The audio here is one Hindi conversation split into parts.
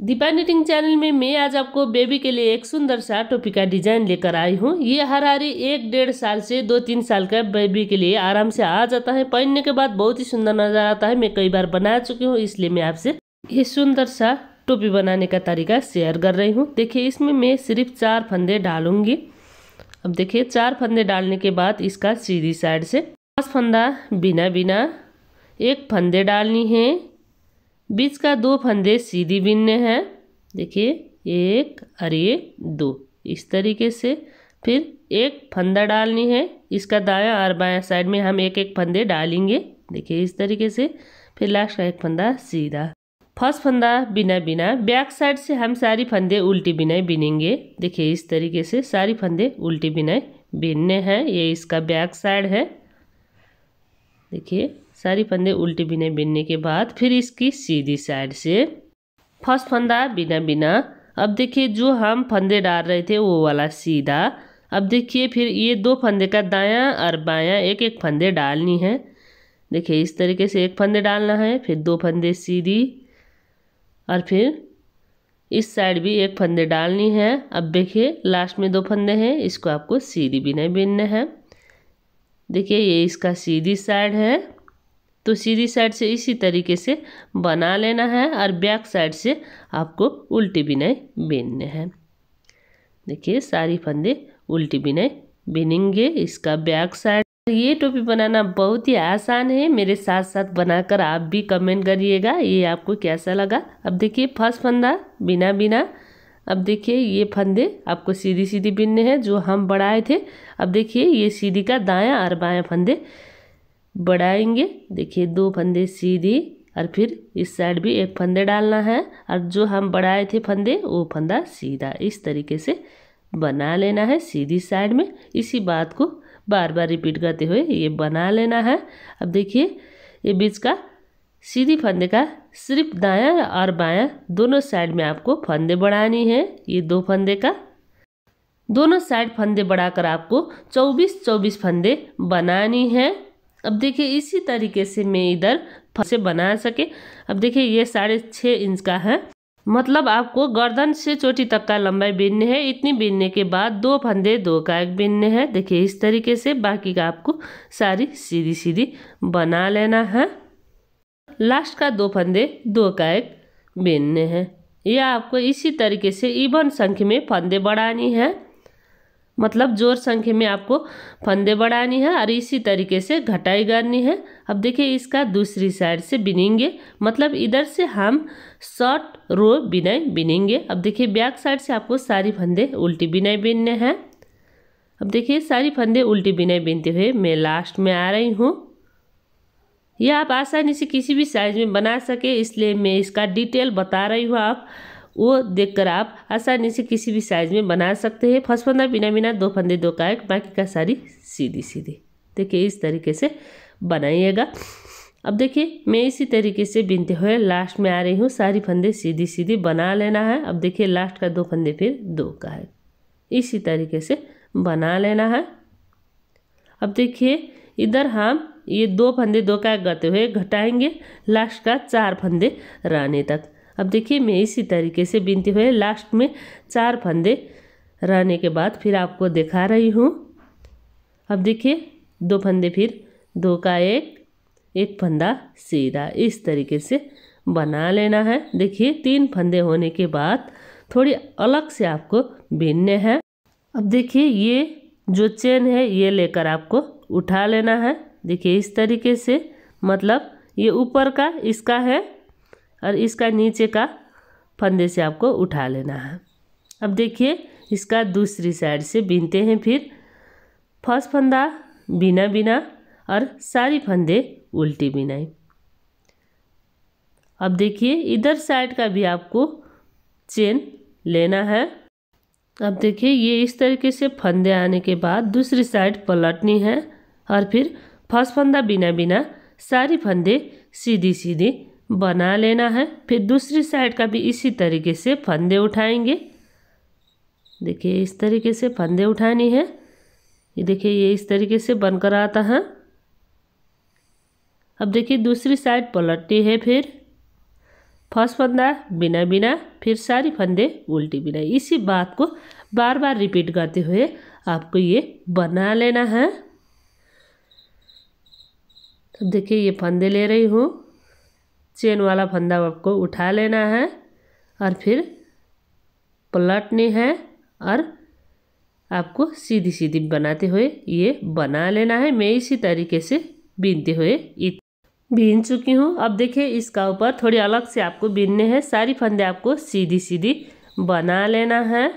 दीपा निटिंग चैनल में मैं आज आपको बेबी के लिए एक सुंदर सा टोपी का डिजाइन लेकर आई हूँ ये हरारी एक डेढ़ साल से दो तीन साल का बेबी के लिए आराम से आ जाता है पहनने के बाद बहुत ही सुंदर नजर आता है मैं कई बार बना चुकी हूँ इसलिए मैं आपसे ये सुंदर सा टोपी बनाने का तरीका शेयर कर रही हूँ देखिये इसमें मैं सिर्फ चार फंदे डालूंगी अब देखिये चार फंदे डालने के बाद इसका सीधी साइड से पांच फंदा बिना बिना एक फंदे डालनी है बीच का दो फंदे सीधी बिनने हैं देखिए एक और ये दो इस तरीके से फिर एक फंदा डालनी है इसका दाया और बाया साइड में हम एक एक फंदे डालेंगे देखिए इस तरीके से फिर लास्ट का एक फंदा सीधा फर्स्ट फंदा बिना बिना बैक साइड से हम सारी फंदे उल्टी बिनाई बिनेंगे देखिए इस तरीके से सारी फंदे उल्टी बिनाई बिनने हैं ये इसका बैक साइड है देखिए सारी फंदे उल्टी बिना बिनने के बाद फिर इसकी सीधी साइड से फर्स्ट फंदा बिना बिना अब देखिए जो हम फंदे डाल रहे थे वो वाला सीधा अब देखिए फिर ये दो फंदे का दायां और बायां एक एक फंदे डालनी है देखिए इस तरीके से एक फंदे डालना है फिर दो फंदे सीधी और फिर इस साइड भी एक फंदे डालनी है अब देखिए लास्ट में दो फंदे हैं इसको आपको सीधी बिना बिनना है देखिए ये इसका सीधी साइड है तो सीधी साइड से इसी तरीके से बना लेना है और बैक साइड से आपको उल्टी बिनाई बीनने हैं देखिए सारी फंदे उल्टी बिनाई बीनेंगे इसका बैक साइड ये टोपी बनाना बहुत ही आसान है मेरे साथ साथ बनाकर आप भी कमेंट करिएगा ये आपको कैसा लगा अब देखिए फर्स्ट फंदा बिना बिना अब देखिए ये फंदे आपको सीधी सीधी बिनने हैं जो हम बढ़ाए थे अब देखिए ये सीधी का दाया और बाया फंदे बढ़ाएंगे देखिए दो फंदे सीधे और फिर इस साइड भी एक फंदे डालना है और जो हम बढ़ाए थे फंदे वो फंदा सीधा इस तरीके से बना लेना है सीधी साइड में इसी बात को बार बार रिपीट करते हुए ये बना लेना है अब देखिए ये बीच का सीधी फंदे का सिर्फ दायां और बायां दोनों साइड में आपको फंदे बढ़ानी है ये दो फंदे का दोनों साइड फंदे बढ़ाकर आपको 24 24 फंदे बनानी है अब देखिए इसी तरीके से मैं इधर से बना सके अब देखिए ये साढ़े छः इंच का है मतलब आपको गर्दन से चोटी तक का लंबाई बिनने है इतनी बिनने के बाद दो फंदे दो का एक बिनने हैं देखिए इस तरीके से बाकी का आपको सारी सीधी सीधी बना लेना है लास्ट का दो फंदे दो का एक बिनने हैं यह आपको इसी तरीके से इवन संख्या में फंदे बढ़ानी है मतलब जोर संख्या में आपको फंदे बढ़ानी है और इसी तरीके से घटाई करनी है अब देखिए इसका दूसरी साइड से बिनेंगे मतलब इधर से हम शॉर्ट रो बिनाई बिनेंगे अब देखिए बैक साइड से आपको सारी फंदे उल्टी बिनाई बिनने हैं अब देखिए सारी फंदे उल्टी बिनाई बिनते हुए मैं लास्ट में आ रही हूँ यह आप आसानी से किसी भी साइज़ में बना सके इसलिए मैं इसका डिटेल बता रही हूँ आप वो देखकर आप आसानी से किसी भी साइज में बना सकते हैं फर्स्ट फंदा बिना बिना दो फंदे दो कायक बाकी का सारी सीधी सीधी देखिए इस तरीके से बनाइएगा अब देखिए मैं इसी तरीके से बिनते हुए लास्ट में आ रही हूँ सारी फंदे सीधी सीधी बना लेना है अब देखिए लास्ट का दो फंदे फिर दो का है इसी तरीके से बना लेना है अब देखिए इधर हम ये दो फंदे दो का करते हुए घटाएंगे लास्ट का चार फंदे रहने तक अब देखिए मैं इसी तरीके से बिनती हुए लास्ट में चार फंदे रहने के बाद फिर आपको दिखा रही हूँ अब देखिए दो फंदे फिर दो का एक एक फंदा सीधा इस तरीके से बना लेना है देखिए तीन फंदे होने के बाद थोड़ी अलग से आपको बीनने हैं अब देखिए ये जो चेन है ये लेकर आपको उठा लेना है देखिए इस तरीके से मतलब ये ऊपर का इसका है और इसका नीचे का फंदे से आपको उठा लेना है अब देखिए इसका दूसरी साइड से बीनते हैं फिर फर्स्ट फंदा बिना बिना और सारी फंदे उल्टी बिनाई अब देखिए इधर साइड का भी आपको चेन लेना है अब देखिए ये इस तरीके से फंदे आने के बाद दूसरी साइड पलटनी है और फिर फर्स्ट फंदा बिना बिना सारी फंदे सीधी सीधी बना लेना है फिर दूसरी साइड का भी इसी तरीके से फंदे उठाएंगे देखिए इस तरीके से फंदे उठानी है ये देखिए ये इस तरीके से बनकर आता है अब देखिए दूसरी साइड पलटती है फिर फर्स्ट फंदा बिना बिना फिर सारी फंदे उल्टी बिना इसी बात को बार बार रिपीट करते हुए आपको ये बना लेना है अब देखिए ये फंदे ले रही हूँ चेन वाला फंदा आपको उठा लेना है और फिर पलटनी है और आपको सीधी सीधी बनाते हुए ये बना लेना है मैं इसी तरीके से बीनते हुए बीन चुकी हूँ अब देखिए इसका ऊपर थोड़ी अलग से आपको बीनने हैं सारी फंदे आपको सीधी सीधी बना लेना है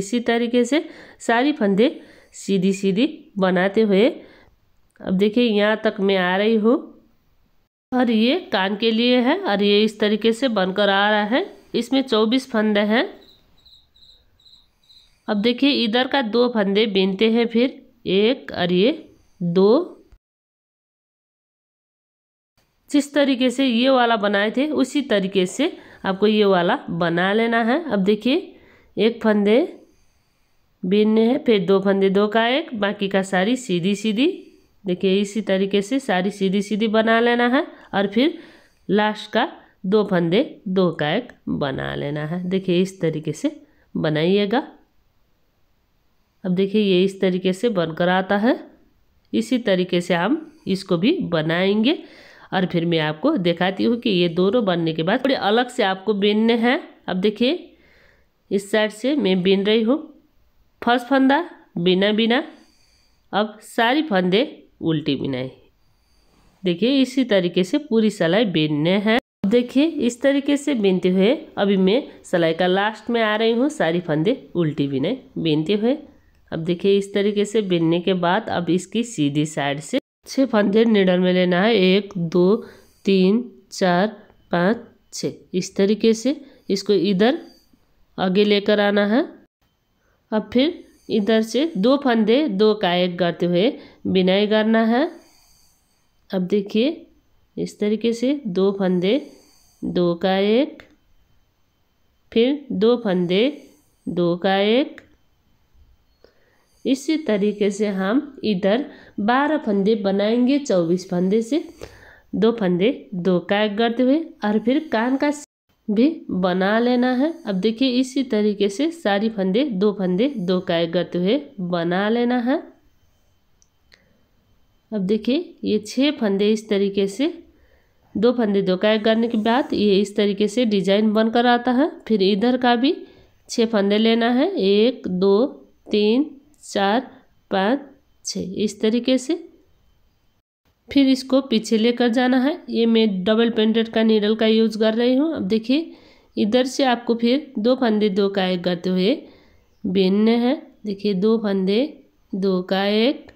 इसी तरीके से सारी फंदे सीधी सीधी बनाते हुए अब देखिए यहाँ तक मैं आ रही हूँ और ये कान के लिए है और ये इस तरीके से बनकर आ रहा है इसमें चौबीस फंदे हैं अब देखिए इधर का दो फंदे बीनते हैं फिर एक और ये दो जिस तरीके से ये वाला बनाए थे उसी तरीके से आपको ये वाला बना लेना है अब देखिए एक फंदे बीनने हैं फिर दो फंदे दो का एक बाकी का सारी सीधी सीधी देखिए इसी तरीके से सारी सीधी सीधी बना लेना है और फिर लास्ट का दो फंदे दो का एक बना लेना है देखिए इस तरीके से बनाइएगा अब देखिए ये इस तरीके से बनकर आता है इसी तरीके से हम इसको भी बनाएंगे और फिर मैं आपको दिखाती हूँ कि ये दोनों बनने के बाद थोड़े अलग से आपको बीनने हैं अब देखिए इस साइड से मैं बीन रही हूँ फर्स्ट फंदा बिना बिना अब सारी फंदे उल्टी बिनाई देखिए इसी तरीके से पूरी सलाई बिनने हैं अब देखिए इस तरीके से बीनते हुए अभी मैं सलाई का लास्ट में आ रही हूँ सारी फंदे उल्टी बिनाई बीनते हुए अब देखिए इस तरीके से बीनने के बाद अब इसकी सीधी साइड से छः फंदे निडल में लेना है एक दो तीन चार पाँच छः इस तरीके से इसको इधर आगे लेकर आना है अब फिर इधर से दो फंदे दो का एक करते हुए बिनाई करना है अब देखिए इस तरीके से दो फंदे दो का एक फिर दो फंदे दो का एक इसी तरीके से हम इधर बारह फंदे बनाएंगे चौबीस फंदे से दो फंदे दो का एक करते हुए और फिर कान का भी बना लेना है अब देखिए इसी तरीके से सारी फंदे दो फंदे दो काय करते हुए बना लेना है अब देखिए ये छः फंदे इस तरीके से दो फंदे दो काय करने के बाद ये इस तरीके से डिजाइन बनकर आता है फिर इधर का भी छः फंदे लेना है एक दो तीन चार पाँच छः इस तरीके से फिर इसको पीछे लेकर जाना है ये मैं डबल पेंटेड का नीडल का यूज़ कर रही हूँ अब देखिए इधर से आपको फिर दो फंदे दो का एक करते हुए बीनने हैं देखिए दो फंदे दो का एक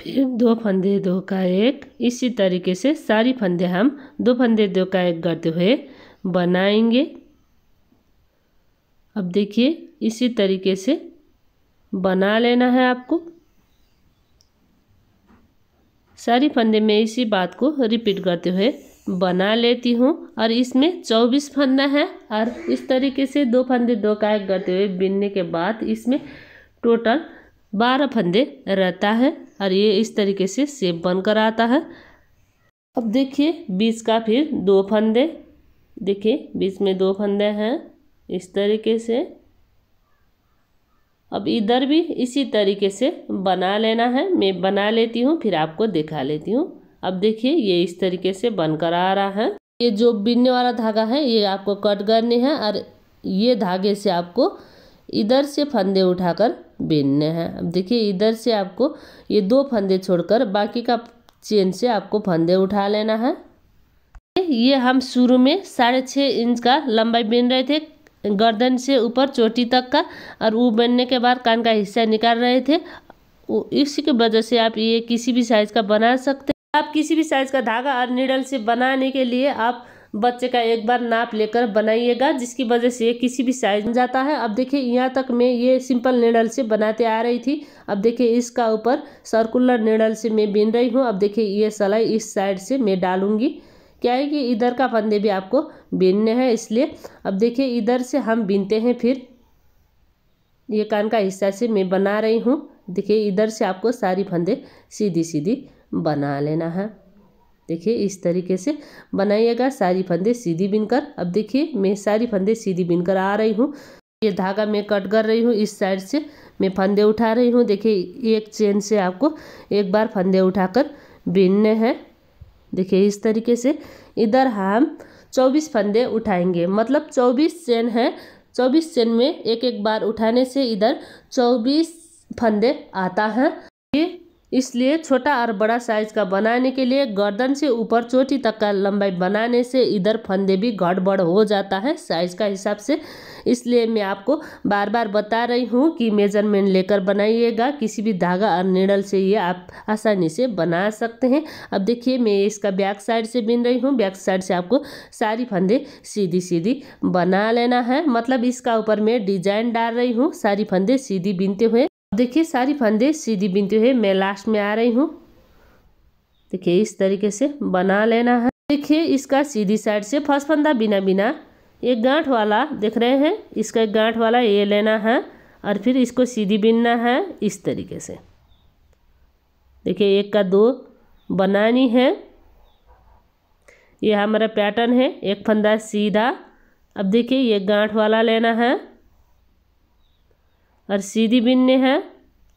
फिर दो फंदे दो का एक इसी तरीके से सारी फंदे हम दो फंदे दो का एक करते हुए बनाएंगे अब देखिए इसी तरीके से बना लेना है आपको सारी फंदे में इसी बात को रिपीट करते हुए बना लेती हूँ और इसमें चौबीस फंदा है और इस तरीके से दो फंदे दो का एक करते हुए बिनने के बाद इसमें टोटल बारह फंदे रहता है और ये इस तरीके से सेप बनकर आता है अब देखिए बीच का फिर दो फंदे देखिए बीच में दो फंदे हैं इस तरीके से अब इधर भी इसी तरीके से बना लेना है मैं बना लेती हूँ फिर आपको दिखा लेती हूँ अब देखिए ये इस तरीके से बनकर आ रहा है ये जो बिनने वाला धागा है ये आपको कट करनी है और ये धागे से आपको इधर से फंदे उठाकर बिनने हैं अब देखिए इधर से आपको ये दो फंदे छोड़कर बाकी का चेन से आपको फंदे उठा लेना है ये हम शुरू में साढ़े छः इंच का लंबाई बिन रहे थे गर्दन से ऊपर चोटी तक का और वो बनने के बाद कान का हिस्सा निकाल रहे थे इसी के वजह से आप ये किसी भी साइज़ का बना सकते हैं आप किसी भी साइज़ का धागा और निडल से बनाने के लिए आप बच्चे का एक बार नाप लेकर बनाइएगा जिसकी वजह से किसी भी साइज जाता है अब देखिए यहाँ तक मैं ये सिंपल निडल से बनाते आ रही थी अब देखिए इसका ऊपर सर्कुलर निडल से मैं बीन रही हूँ अब देखिए ये सलाई इस साइड से मैं डालूँगी क्या है कि इधर का फंदे भी आपको बीनने हैं इसलिए अब देखिए इधर से हम बीनते हैं फिर ये कान का हिस्सा से मैं बना रही हूँ देखिए इधर से आपको सारी फंदे सीधी सीधी बना लेना है देखिए इस तरीके से बनाइएगा सारी फंदे सीधी बिनकर अब देखिए मैं सारी फंदे सीधी बिनकर आ रही हूँ ये धागा मैं कट कर रही हूँ इस साइड से मैं फंदे उठा रही हूँ देखिए एक चेन से आपको एक बार फंदे उठाकर बीनने हैं देखिए इस तरीके से इधर हम चौबीस फंदे उठाएंगे मतलब चौबीस चेन है चौबीस चेन में एक एक बार उठाने से इधर चौबीस फंदे आता है ये इसलिए छोटा और बड़ा साइज का बनाने के लिए गर्दन से ऊपर चोटी तक का लंबाई बनाने से इधर फंदे भी गड़बड़ हो जाता है साइज का हिसाब से इसलिए मैं आपको बार बार बता रही हूँ कि मेजरमेंट लेकर बनाइएगा किसी भी धागा और निडल से ये आप आसानी से बना सकते हैं अब देखिए मैं इसका बैक साइड से बिन रही हूँ बैक साइड से आपको सारी फंदे सीधी सीधी बना लेना है मतलब इसका ऊपर मैं डिजाइन डाल रही हूँ सारी फंदे सीधी बिनते हुए देखिए सारी फंदे सीधी बिनती है मैं लास्ट में आ रही हूँ देखिए इस तरीके से बना लेना है देखिए इसका सीधी साइड से फर्स्ट फंदा बिना बिना ये गांठ वाला देख रहे हैं इसका गांठ वाला ये लेना है और फिर इसको सीधी बिनना है इस तरीके से देखिए एक का दो बनानी है ये हमारा पैटर्न है एक फंदा सीधा अब देखिए ये गांठ वाला लेना है और सीधी बिनने हैं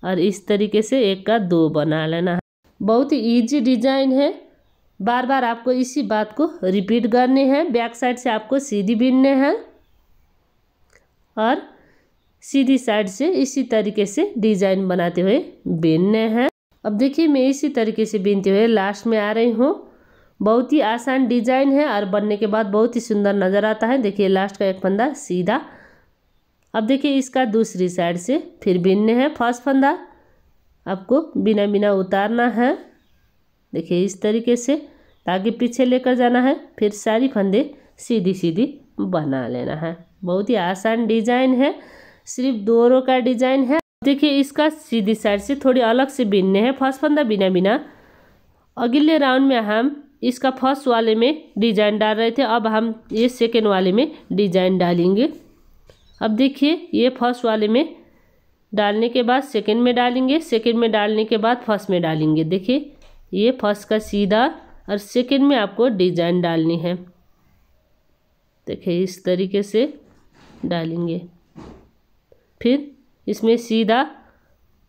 और इस तरीके से एक का दो बना लेना है बहुत ही ईजी डिजाइन है बार बार आपको इसी बात को रिपीट करने हैं बैक साइड से आपको सीधी बिनने हैं और सीधी साइड से इसी तरीके से डिजाइन बनाते हुए बिनने हैं अब देखिए मैं इसी तरीके से बिनते हुए लास्ट में आ रही हूँ बहुत ही आसान डिजाइन है और बनने के बाद बहुत ही सुंदर नज़र आता है देखिए लास्ट का एक फंदा सीधा अब देखिए इसका दूसरी साइड से फिर बिनने हैं फर्स्ट फंदा आपको बिना बिना उतारना है देखिए इस तरीके से ताकि पीछे लेकर जाना है फिर सारी फंदे सीधी सीधी बना लेना है बहुत ही आसान डिजाइन है सिर्फ दो रो का डिजाइन है देखिए इसका सीधी साइड से थोड़ी अलग से बिनने हैं फर्स्ट फंदा बिना बिना अगले राउंड में हम इसका फर्स्ट वाले में डिजाइन डाल रहे थे अब हम ये सेकेंड वाले में डिजाइन डालेंगे अब देखिए ये फर्स्ट वाले में डालने के बाद सेकेंड में डालेंगे सेकेंड में डालने के बाद फर्स्ट में डालेंगे देखिए ये फर्स्ट का सीधा और सेकेंड में आपको डिजाइन डालनी है देखिए इस तरीके से डालेंगे फिर इसमें सीधा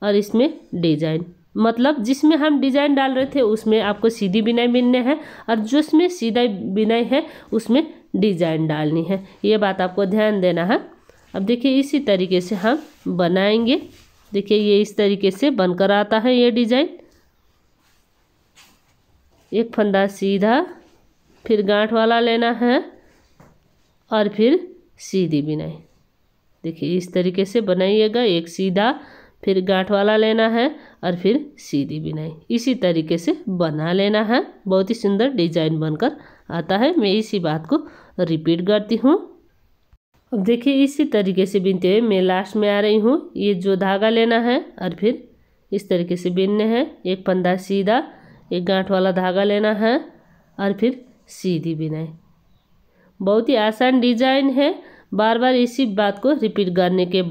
और इसमें डिजाइन मतलब जिसमें हम डिजाइन डाल रहे थे उसमें आपको सीधी बिनाई बिनने हैं और जिसमें सीधा बिनाई है उसमें डिजाइन डालनी है ये बात आपको ध्यान देना है अब देखिए इसी तरीके से हम बनाएंगे देखिए ये इस तरीके से बनकर आता है ये डिज़ाइन एक फंदा सीधा फिर गांठ वाला लेना है और फिर सीधी बिनाई देखिए इस तरीके से बनाइएगा एक सीधा फिर गांठ वाला लेना है और फिर सीधी बिनाई इसी तरीके से बना लेना है बहुत ही सुंदर डिजाइन बनकर आता है मैं इसी बात को रिपीट करती हूँ अब देखिए इसी तरीके से बीनते हुए मैं लास्ट में आ रही हूँ ये जो धागा लेना है और फिर इस तरीके से बीनने हैं एक पंदा सीधा एक गांठ वाला धागा लेना है और फिर सीधी बिनाई बहुत ही आसान डिजाइन है बार बार इसी बात को रिपीट करने के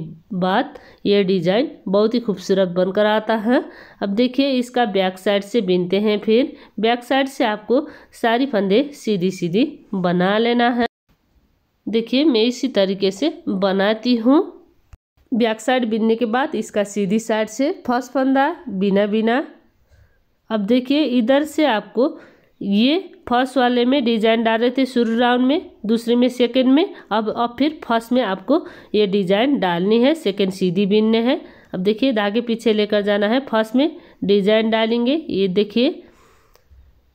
बाद यह डिज़ाइन बहुत ही खूबसूरत बनकर आता है अब देखिए इसका बैक साइड से बीनते हैं फिर बैक साइड से आपको सारी फंदे सीधी सीधी बना लेना है देखिए मैं इसी तरीके से बनाती हूँ बैक साइड बिनने के बाद इसका सीधी साइड से फर्स्ट फंदा बिना बिना अब देखिए इधर से आपको ये फर्स्ट वाले में डिजाइन डाल रहे थे शुरू राउंड में दूसरे में सेकंड में अब अब फिर फर्स्ट में आपको ये डिजाइन डालनी है सेकंड सीधी बिनने हैं अब देखिए धागे पीछे लेकर जाना है फर्स्ट में डिजाइन डालेंगे ये देखिए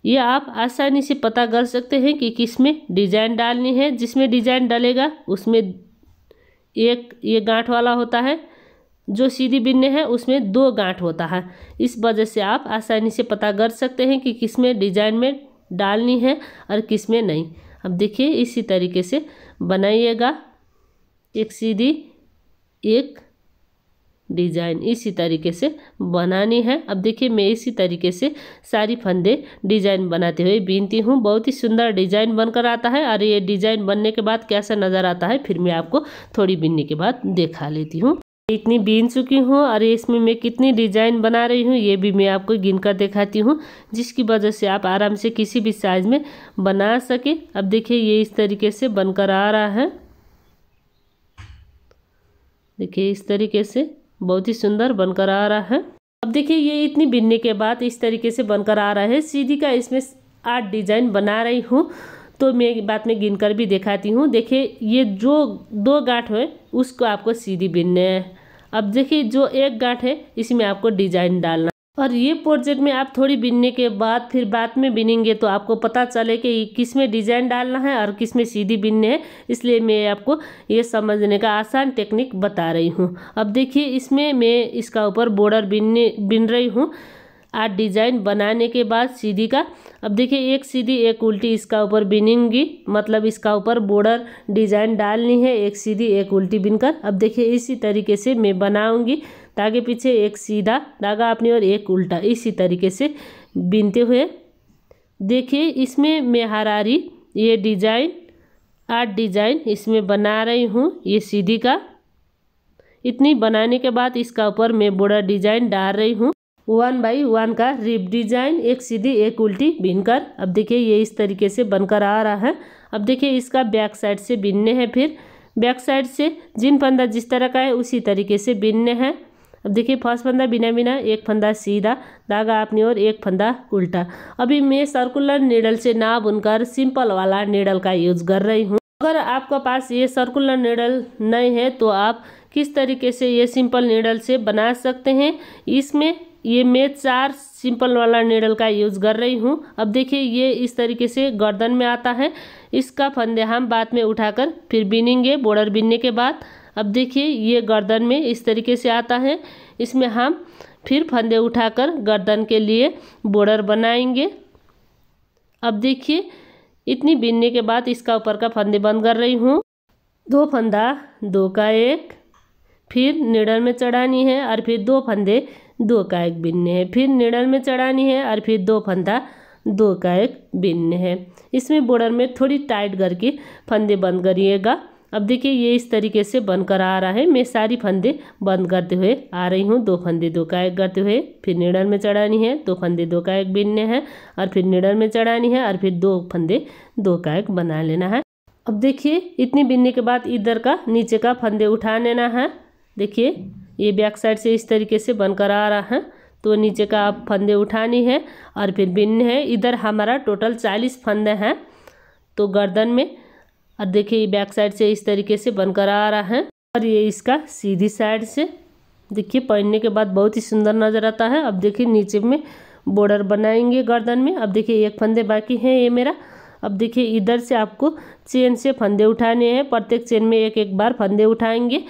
ये आप आसानी से पता कर सकते हैं कि किस में डिज़ाइन डालनी है जिसमें डिज़ाइन डालेगा उसमें एक ये गांठ वाला होता है जो सीधी बिन्ने है उसमें दो गांठ होता है इस वजह से आप आसानी से पता कर सकते हैं कि किस में डिज़ाइन में डालनी है और किस में नहीं अब देखिए इसी तरीके से बनाइएगा एक सीधी एक डिज़ाइन इसी तरीके से बनानी है अब देखिए मैं इसी तरीके से सारी फंदे डिज़ाइन बनाते हुए बीनती हूँ बहुत ही सुंदर डिज़ाइन बनकर आता है और ये डिज़ाइन बनने के बाद कैसा नज़र आता है फिर मैं आपको थोड़ी बीनने के बाद देखा लेती हूँ इतनी बीन चुकी हूँ और इसमें मैं कितनी डिजाइन बना रही हूँ ये भी मैं आपको गिन कर दिखाती हूँ जिसकी वजह से आप आराम से किसी भी साइज में बना सके अब देखिए ये इस तरीके से बनकर आ रहा है देखिए इस तरीके से बहुत ही सुंदर बनकर आ रहा है अब देखिए ये इतनी बिनने के बाद इस तरीके से बनकर आ रहा है सीधी का इसमें आठ डिजाइन बना रही हूँ तो मैं बात में गिन कर भी दिखाती हूँ देखिए ये जो दो गांठ है उसको आपको सीधी बिनने हैं अब देखिए जो एक गांठ है इसमें आपको डिजाइन डालना और ये प्रोजेक्ट में आप थोड़ी बिनने के बाद फिर बाद में बिनेंगे तो आपको पता चले कि किस में डिज़ाइन डालना है और किस में सीधी बिनने है इसलिए मैं आपको ये समझने का आसान टेक्निक बता रही हूँ अब देखिए इसमें मैं इसका ऊपर बॉर्डर बिनने बिन रही हूँ आठ डिजाइन बनाने के बाद सीधी का अब देखिए एक सीधी एक उल्टी इसका ऊपर बिनेंगी मतलब इसका ऊपर बॉर्डर डिजाइन डालनी है एक सीधी एक उल्टी बिनकर अब देखिए इसी तरीके से मैं बनाऊँगी धागे पीछे एक सीधा धागा आपने और एक उल्टा इसी तरीके से बीनते हुए देखिए इसमें मैं हरारी ये डिजाइन आठ डिजाइन इसमें बना रही हूँ ये सीधी का इतनी बनाने के बाद इसका ऊपर मैं बोर्डर डिजाइन डाल रही हूँ वन बाई वन का रिप डिजाइन एक सीधी एक उल्टी बीनकर अब देखिए ये इस तरीके से बनकर आ रहा है अब देखिए इसका बैक साइड से बीनने हैं फिर बैक साइड से जिन पंदा जिस तरह का है उसी तरीके से बीनने हैं अब देखिए फर्स्ट फंदा बिना बिना एक फंदा सीधा धागा अपनी और एक फंदा उल्टा अभी मैं सर्कुलर नीडल से ना बुनकर सिंपल वाला नीडल का यूज़ कर रही हूँ अगर आपके पास ये सर्कुलर नीडल नहीं है तो आप किस तरीके से ये सिंपल नीडल से बना सकते हैं इसमें ये मैं चार सिंपल वाला नीडल का यूज़ कर रही हूँ अब देखिए ये इस तरीके से गर्दन में आता है इसका फंदे हम बाद में उठाकर फिर बिनेंगे बॉर्डर बिनने के बाद अब देखिए ये गर्दन में इस तरीके से आता है इसमें हम फिर फंदे उठाकर गर्दन के लिए बॉर्डर बनाएंगे अब देखिए इतनी बिनने के बाद इसका ऊपर का फंदे बंद कर रही हूँ दो फंदा दो का एक फिर निडल में चढ़ानी है और फिर दो फंदे दो का एक बिनने हैं फिर निडल में चढ़ानी है और फिर दो फंदा दो का एक बिन्न है इसमें बॉर्डर में थोड़ी टाइट करके फंदे बंद करिएगा अब देखिए ये इस तरीके से बनकर आ रहा है मैं सारी फंदे बंद करते हुए आ रही हूँ दो फंदे दो का एक करते हुए फिर निडल में चढ़ानी है दो फंदे दो का एक बिनने हैं और फिर निडल में चढ़ानी है और फिर दो फंदे दो का एक बना लेना है अब देखिए इतनी बिनने के बाद इधर का नीचे का फंदे उठा लेना है देखिए ये बैक साइड से इस तरीके से बनकर आ रहा है तो नीचे का आप फंदे उठानी है और फिर बिनने हैं इधर हमारा टोटल चालीस फंदे हैं तो गर्दन में और देखिए बैक साइड से इस तरीके से बनकर आ रहा है और ये इसका सीधी साइड से देखिए पहनने के बाद बहुत ही सुंदर नज़र आता है अब देखिए नीचे में बॉर्डर बनाएंगे गर्दन में अब देखिए एक फंदे बाकी हैं ये मेरा अब देखिए इधर से आपको चेन से फंदे उठाने हैं प्रत्येक चेन में एक एक बार फंदे उठाएंगे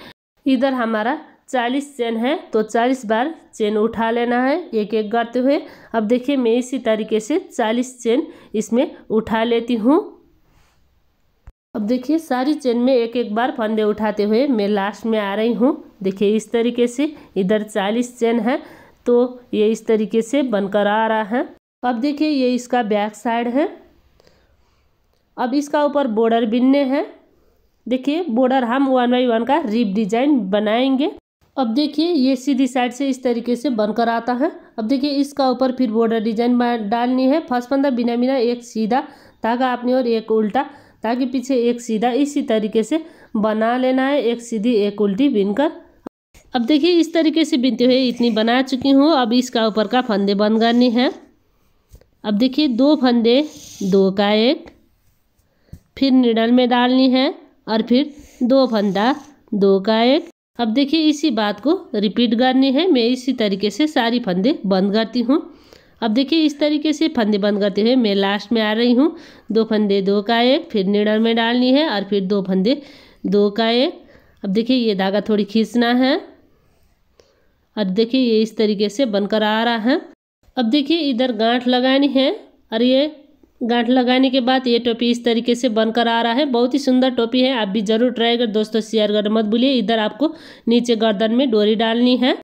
इधर हमारा चालीस चेन है तो चालीस बार चेन उठा लेना है एक एक करते हुए अब देखिए मैं इसी तरीके से चालीस चेन इसमें उठा लेती हूँ अब देखिए सारी चेन में एक एक बार फंदे उठाते हुए मैं लास्ट में आ रही हूँ देखिए इस तरीके से इधर चालीस चेन है तो ये इस तरीके से बनकर आ रहा है अब देखिए ये इसका बैक साइड है अब इसका ऊपर बॉर्डर बिनने हैं देखिए बॉर्डर हम वन बाई वन का रिप डिजाइन बनाएंगे अब देखिए ये सीधी साइड से इस तरीके से बनकर आता है अब देखिए इसका ऊपर फिर बॉर्डर डिजाइन डालनी है फर्स्ट फंदा बिना बिना एक सीधा धागा आपने और एक उल्टा ताकि पीछे एक सीधा इसी तरीके से बना लेना है एक सीधी एक उल्टी बिनकर अब देखिए इस तरीके से बीनते हुए इतनी बना चुकी हूँ अब इसका ऊपर का फंदे बंद करनी है अब देखिए दो फंदे दो का एक फिर निडल में डालनी है और फिर दो फंदा दो का एक अब देखिए इसी बात को रिपीट करनी है मैं इसी तरीके से सारी फंदे बंद करती हूँ अब देखिए इस तरीके से फंदे बंद करते हुए मैं लास्ट में आ रही हूँ दो फंदे दो का एक फिर निडर में डालनी है और फिर दो फंदे दो का एक अब देखिए ये धागा थोड़ी खींचना है अब देखिए ये इस तरीके से बनकर आ रहा है अब देखिए इधर गांठ लगानी है और ये गांठ लगाने के बाद ये टोपी इस तरीके से बनकर आ रहा है बहुत ही सुंदर टोपी है आप भी ज़रूर ट्राई कर दोस्तों शेयर कर मत भूलिए इधर आपको नीचे गर्दन में डोरी डालनी है